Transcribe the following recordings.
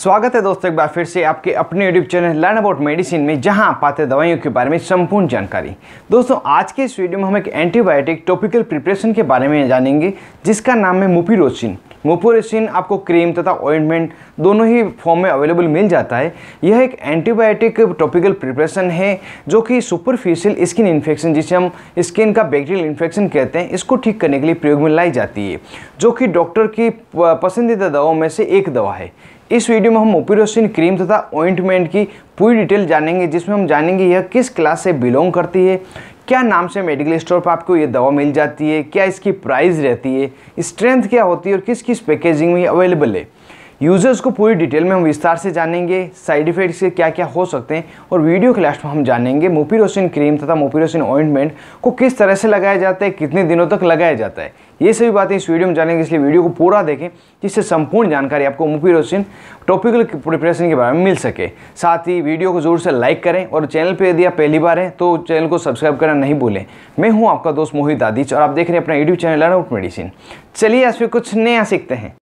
स्वागत है दोस्तों एक बार फिर से आपके अपने YouTube channel learn about medicine में जहां आप पाते दवाइयों के बारे में संपूर्ण जानकारी दोस्तों आज के इस वीडियो में हम एक एंटीबायोटिक टॉपिकल प्रिपरेशन के बारे में जानेंगे जिसका नाम है मुफीरोसिन मोपोरेसिन आपको क्रीम तथा ऑइंटमेंट दोनों ही फॉर्म में अवेलेबल मिल जाता है यह एक एंटीबायोटिक टॉपिकल प्रिपरेशन है जो कि सुपरफिशियल स्किन इन्फेक्शन जिसे हम स्किन का बैक्टीरियल इन्फेक्शन कहते हैं इसको ठीक करने के लिए प्रयोग में लाई जाती है जो कि डॉक्टर की पसंदीदा दवाओं में से एक दवा है इस वीडियो में हम ओपिरोसिन क्रीम तथा ऑइंटमेंट की पूरी डिटेल जानेंगे जिसमें हम जानेंगे यह किस क्लास से बिलोंग करती है क्या नाम से मेडिकल स्टोर पर आपको ये दवा मिल जाती है क्या इसकी प्राइस रहती है स्ट्रेंथ क्या होती है और किस किस पैकेजिंग में अवेलेबल है यूजर्स को पूरी डिटेल में हम विस्तार से जानेंगे साइड इफेक्ट्स के क्या क्या हो सकते हैं और वीडियो के लास्ट में हम जानेंगे मोपिरोसिन क्रीम तथा मोपिरोसिन ऑइंटमेंट को किस तरह से लगाया जाता है कितने दिनों तक लगाया जाता है ये सभी बातें इस वीडियो में जानेंगे इसलिए वीडियो को पूरा देखें जिससे संपूर्ण जानकारी आपको मोपिरोसिन टॉपिकल प्रिपरेशन के बारे में मिल सके साथ ही वीडियो को ज़रूर से लाइक करें और चैनल पर यदि आप पहली बार हैं तो चैनल को सब्सक्राइब करना नहीं भूलें मैं हूँ आपका दोस्त मोहित दादीच और आप देख रहे हैं अपना यूट्यूब चैनल अनआउट मेडिसिन चलिए आज फिर कुछ नया सीखते हैं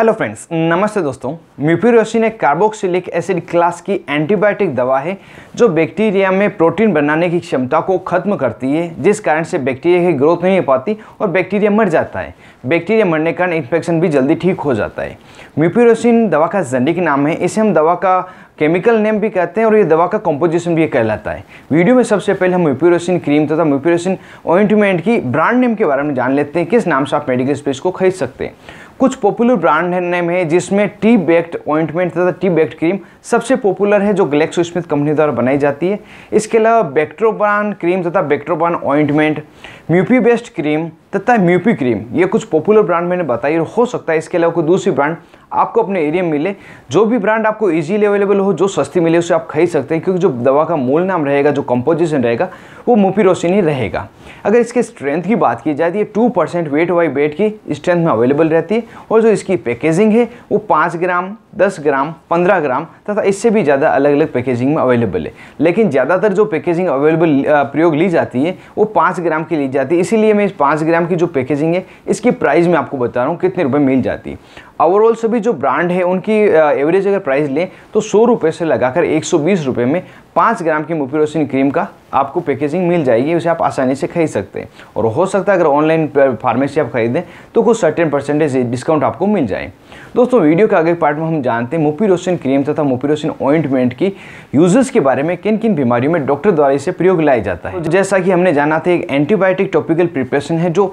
हेलो फ्रेंड्स नमस्ते दोस्तों म्यूप्यूरोसिन एक कार्बोक्सिलिक एसिड क्लास की एंटीबायोटिक दवा है जो बैक्टीरिया में प्रोटीन बनाने की क्षमता को खत्म करती है जिस कारण से बैक्टीरिया की ग्रोथ नहीं हो पाती और बैक्टीरिया मर जाता है बैक्टीरिया मरने के कारण इन्फेक्शन भी जल्दी ठीक हो जाता है म्यूप्यूरोसिन दवा का जनिक नाम है इसे हम दवा का केमिकल नेम भी कहते हैं और ये दवा का कंपोजिशन भी कहलाता है वीडियो में सबसे पहले हम म्यूप्यूरोसिन क्रीम तथा म्यूप्यूरोसिन ऑइंटमेंट की ब्रांड नेम के बारे में जान लेते हैं किस नाम से आप मेडिकल स्पेस को खरीद सकते हैं कुछ पॉपुलर ब्रांड नेम है जिसमें टी बेक्ट ऑइंटमेंट तथा टी बेक्ट क्रीम सबसे पॉपुलर है जो ग्लेक्सो स्मिथ कंपनी द्वारा बनाई जाती है इसके अलावा बेक्ट्रोबान क्रीम तथा Bactroban ointment Mupi best cream तथा म्यूपी क्रीम ये कुछ पॉपुलर ब्रांड मैंने बताई और हो सकता है इसके अलावा कोई दूसरी ब्रांड आपको अपने एरिया में मिले जो भी ब्रांड आपको ईजिली अवेलेबल हो जो सस्ती मिले उसे आप खरीद सकते हैं क्योंकि जो दवा का मूल नाम रहेगा जो कंपोजिशन रहेगा वो मुफिरोसिन ही रहेगा अगर इसके स्ट्रेंथ की बात की जाए तो ये two percent weight by weight की स्ट्रेंथ में अवेलेबल रहती है और जो इसकी पैकेजिंग है वो पाँच ग्राम दस ग्राम पंद्रह ग्राम तथा इससे भी ज़्यादा अलग अलग पैकेजिंग में अवेलेबल है लेकिन ज़्यादातर जो पैकेजिंग अवेलेबल प्रयोग ली जाती है वो पाँच ग्राम की ली जाती है इसीलिए मैं इस पाँच ग्राम की जो पैकेजिंग है इसकी प्राइस मैं आपको बता रहा हूँ कितने रुपये मिल जाती है ओवरऑल सभी जो ब्रांड है उनकी एवरेज अगर प्राइस लें तो सौ रुपये से लगाकर एक सौ बीस में पाँच ग्राम की मुपीरोसिन क्रीम का आपको पैकेजिंग मिल जाएगी उसे आप आसानी से खरीद सकते हैं और हो सकता है अगर ऑनलाइन फार्मेसी आप खरीदें तो कुछ सर्टेन परसेंटेज डिस्काउंट आपको मिल जाए दोस्तों वीडियो के आगे पार्ट में हम जानते हैं मुपीरोसिन क्रीम तथा मुपीरोसिन ऑइंटमेंट की यूजेस के बारे में किन किन बीमारियों में डॉक्टर द्वारा इसे प्रयोग लाया जाता है तो जैसा कि हमने जाना था एक एंटीबायोटिक टॉपिकल प्रिपरेशन है जो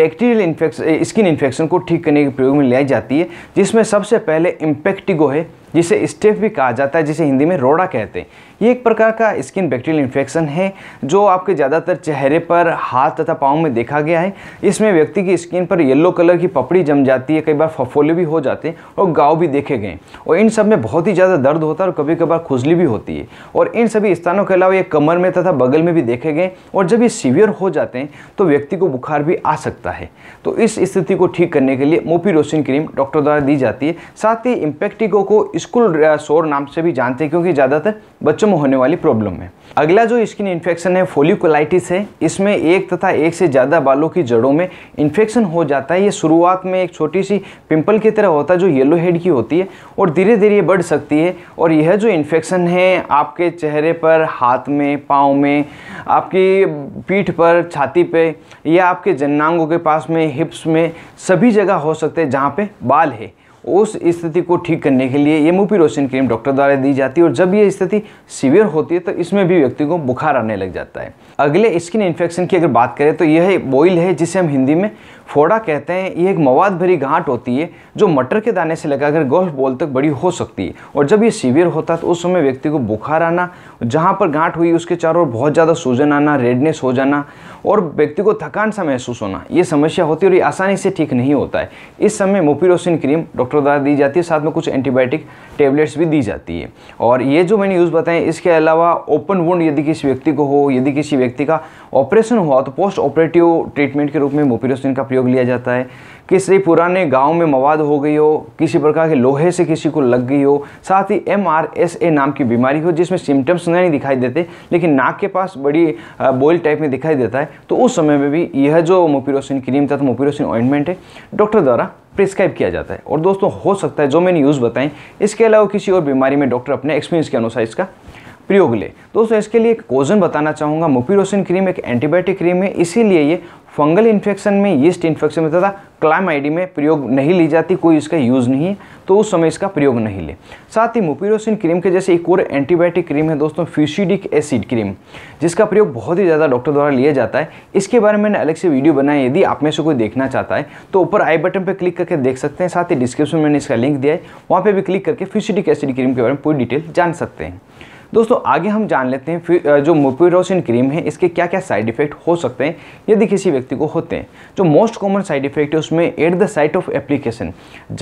बैक्टीरियल इन्फेक्शन स्किन इन्फेक्शन को ठीक करने के प्रयोग में लाई जाती है जिसमें सबसे पहले इम्पेक्टिगो है जिसे स्टेफ भी कहा जाता है जिसे हिंदी में रोड़ा कहते हैं ये एक प्रकार का स्किन बैक्टीरियल इन्फेक्शन है जो आपके ज़्यादातर चेहरे पर हाथ तथा पाँव में देखा गया है इसमें व्यक्ति की स्किन पर येलो कलर की पपड़ी जम जाती है कई बार फफोले भी हो जाते हैं और गाँव भी देखे गए और इन सब में बहुत ही ज़्यादा दर्द होता है और कभी कभार खुजली भी होती है और इन सभी स्थानों के अलावा ये कमर में तथा बगल में भी देखे गए और जब ये सीवियर हो जाते हैं तो व्यक्ति को बुखार भी आ सकता है तो इस स्थिति को ठीक करने के लिए मोपी क्रीम डॉक्टर द्वारा दी जाती है साथ ही इम्पेक्टिको को इस स्कूल शोर नाम से भी जानते हैं क्योंकि ज़्यादातर बच्चों में होने वाली प्रॉब्लम है अगला जो स्किन इन्फेक्शन है फोलिकोलाइटिस है इसमें एक तथा एक से ज़्यादा बालों की जड़ों में इन्फेक्शन हो जाता है ये शुरुआत में एक छोटी सी पिंपल की तरह होता है जो येलो हेड की होती है और धीरे धीरे ये बढ़ सकती है और यह जो इन्फेक्शन है आपके चेहरे पर हाथ में पाँव में आपकी पीठ पर छाती पे या आपके जन्नांगों के पास में हिप्स में सभी जगह हो सकते हैं जहाँ पे बाल है उस स्थिति को ठीक करने के लिए एम रोशन क्रीम डॉक्टर द्वारा दी जाती है और जब ये स्थिति सीवियर होती है तो इसमें भी व्यक्ति को बुखार आने लग जाता है अगले स्किन इन्फेक्शन की अगर बात करें तो यह बॉइल है जिसे हम हिंदी में फोड़ा कहते हैं ये एक मवाद भरी गांठ होती है जो मटर के दाने से लगाकर गोल्फ बॉल तक बड़ी हो सकती है और जब ये सीवियर होता है तो उस समय व्यक्ति को बुखार आना जहाँ पर गांठ हुई उसके चारों ओर बहुत ज़्यादा सूजन आना रेडनेस हो जाना और व्यक्ति को थकान सा महसूस होना ये समस्या होती है और ये आसानी से ठीक नहीं होता है इस समय मोपिरोसिन क्रीम डॉक्टर द्वारा दी जाती है साथ में कुछ एंटीबायोटिक टेबलेट्स भी दी जाती है और ये जो मैंने यूज़ बताएं इसके अलावा ओपन वुंड यदि किसी व्यक्ति को हो यदि किसी व्यक्ति का ऑपरेशन हुआ तो पोस्ट ऑपरेटिव ट्रीटमेंट के रूप में मोपिरोसिन का प्रयोग लिया जाता है किसी पुराने गांव में मवाद हो गई हो किसी प्रकार के लोहे से किसी को लग गई हो साथ ही एम आर एस ए नाम की बीमारी हो जिसमें सिम्टम्स नहीं दिखाई देते लेकिन नाक के पास बड़ी बोइल टाइप में दिखाई देता है तो उस समय में भी यह जो मोपिरोसिन क्रीम तथा तो मोपिरोसिन ऑइंटमेंट है डॉक्टर द्वारा प्रिस्क्राइब किया जाता है और दोस्तों हो सकता है जो मैंने यूज़ बताएं इसके अलावा किसी और बीमारी में डॉक्टर अपने एक्सपीरियंस के अनुसार इसका प्रयोग ले दोस्तों इसके लिए एक कोजन बताना चाहूँगा मोपीरोसिन क्रीम एक एंटीबायोटिक क्रीम है इसीलिए ये फंगल इन्फेक्शन में यीस्ट इन्फेक्शन में तथा क्लाइमाइडी में प्रयोग नहीं ली जाती कोई इसका यूज़ नहीं है तो उस समय इसका प्रयोग नहीं ले साथ ही मुपीरोसिन क्रीम के जैसे एक और एंटीबायोटिक क्रीम है दोस्तों फ्यूसिडिक एसिड क्रीम जिसका प्रयोग बहुत ही ज़्यादा डॉक्टर द्वारा लिया जाता है इसके बारे में मैंने अलग से वीडियो बनाया यदि आप में से कोई देखना चाहता है तो ऊपर आई बटन पर क्लिक करके देख सकते हैं साथ ही डिस्क्रिप्शन में मैंने इसका लिंक दिया है वहाँ पर भी क्लिक करके फ्यूसिडिक एसिड क्रीम के बारे में पूरी डिटेल जान सकते हैं दोस्तों आगे हम जान लेते हैं फिर जो मोपिरोसिन क्रीम है इसके क्या क्या साइड इफेक्ट हो सकते हैं यदि किसी व्यक्ति को होते हैं जो मोस्ट कॉमन साइड इफेक्ट है उसमें at the site of application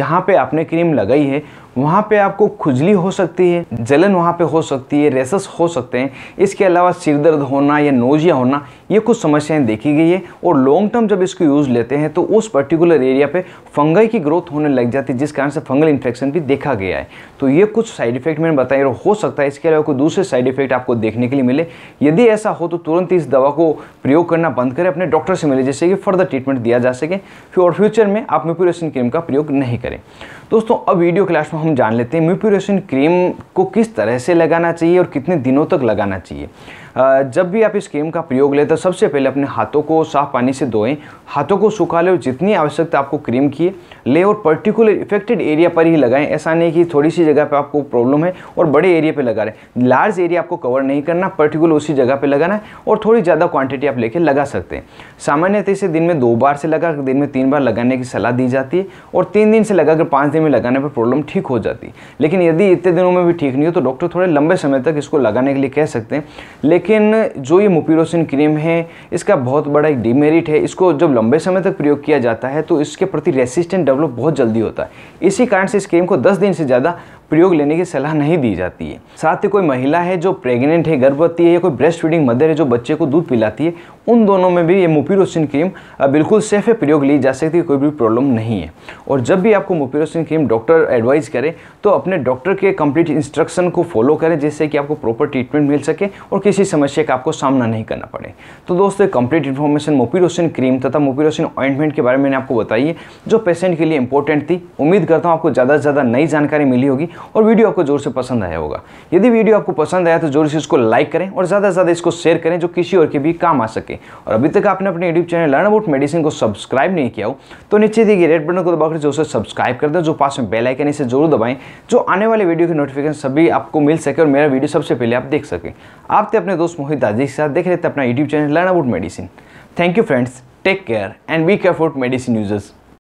जहाँ पर आपने क्रीम लगाई है वहाँ पे आपको खुजली हो सकती है जलन वहाँ पे हो सकती है रेसस हो सकते हैं इसके अलावा सिर दर्द होना या नोजिया होना ये कुछ समस्याएं देखी गई है और लॉन्ग टर्म जब इसको यूज़ लेते हैं तो उस पर्टिकुलर एरिया पे फंगाई की ग्रोथ होने लग जाती है जिस कारण से फंगल इन्फेक्शन भी देखा गया है तो ये कुछ साइड इफेक्ट मैंने बताया और हो सकता है इसके अलावा कोई दूसरे साइड इफेक्ट आपको देखने के लिए मिले यदि ऐसा हो तो तुरंत इस दवा को प्रयोग करना बंद करें अपने डॉक्टर से मिले जिससे कि फर्दर ट्रीटमेंट दिया जा सके और फ्यूचर में आप मेपुरेशन क्रीम का प्रयोग नहीं करें दोस्तों अब वीडियो क्लास में हम जान लेते हैं म्यूप्यूरेशन क्रीम को किस तरह से लगाना चाहिए और कितने दिनों तक लगाना चाहिए जब भी आप इस क्रीम का प्रयोग लें तो सबसे पहले अपने हाथों को साफ पानी से धोएं हाथों को सुखा लें और जितनी आवश्यकता आपको क्रीम की ले और पर्टिकुलर इफेक्टेड एरिया पर ही लगाएं ऐसा नहीं कि थोड़ी सी जगह पर आपको प्रॉब्लम है और बड़े एरिया पर लगा रहे लार्ज एरिया आपको कवर नहीं करना पर्टिकुलर उसी जगह पर लगाना है और थोड़ी ज़्यादा क्वान्टिटी आप लेके लगा सकते हैं सामान्यतः इसे दिन में दो बार से लगा दिन में तीन बार लगाने की सलाह दी जाती है और तीन दिन से लगाकर पाँच दिन में लगाने पर प्रॉब्लम ठीक हो जाती है लेकिन यदि इतने दिनों में भी ठीक नहीं हो तो डॉक्टर थोड़े लंबे समय तक इसको लगाने के लिए कह सकते हैं लेकिन लेकिन जो ये मुपीरोसिन क्रीम है इसका बहुत बड़ा एक डिमेरिट है इसको जब लंबे समय तक प्रयोग किया जाता है तो इसके प्रति रेसिस्टेंट डेवलप बहुत जल्दी होता है इसी कारण से इस क्रीम को 10 दिन से ज़्यादा प्रयोग लेने की सलाह नहीं दी जाती है साथ ही कोई महिला है जो प्रेग्नेंट है गर्भवती है या कोई ब्रेस्ट फीडिंग मदर है जो बच्चे को दूध पिलाती है उन दोनों में भी ये मुपीरोसिन क्रीम बिल्कुल सेफ है प्रयोग ली जा सकती है कोई भी प्रॉब्लम नहीं है और जब भी आपको मुपीरोसिन क्रीम डॉक्टर एडवाइस करे तो अपने डॉक्टर के कंप्लीट इंस्ट्रक्शन को फॉलो करें जिससे कि आपको प्रॉपर ट्रीटमेंट मिल सके और किसी समस्या का आपको सामना नहीं करना पड़े तो दोस्तों कंप्लीट इन्फॉर्मेशन मोपिरोसिन क्रीम तथा मोपीरोसिन ऑइंटमेंट के बारे में मैंने आपको बताइए जो पेशेंट के लिए इंपॉर्टेंट थी उम्मीद करता हूँ आपको ज़्यादा से ज़्यादा नई जानकारी मिली होगी और वीडियो आपको जोर से पसंद आया होगा यदि वीडियो आपको पसंद आया तो जोर से इसको लाइक करें और ज़्यादा से ज़्यादा इसको शेयर करें जो किसी और के भी काम आ सके और अभी तक आपने अपने YouTube channel learn about medicine को सब्सक्राइब नहीं किया हो तो नीचे दिए रेड बटन को दबाकर जोर से सब्सक्राइब कर दें जो पास में बेल आइकन इसे जरूर दबाएं जो आने वाले वीडियो की नोटिफिकेशन सभी आपको मिल सके और मेरा वीडियो सबसे पहले आप देख सकें आप तो अपने दोस्त मोहित दादी के साथ देख रहे थे अपना YouTube channel learn about medicine thank you friends take care and be for medicine users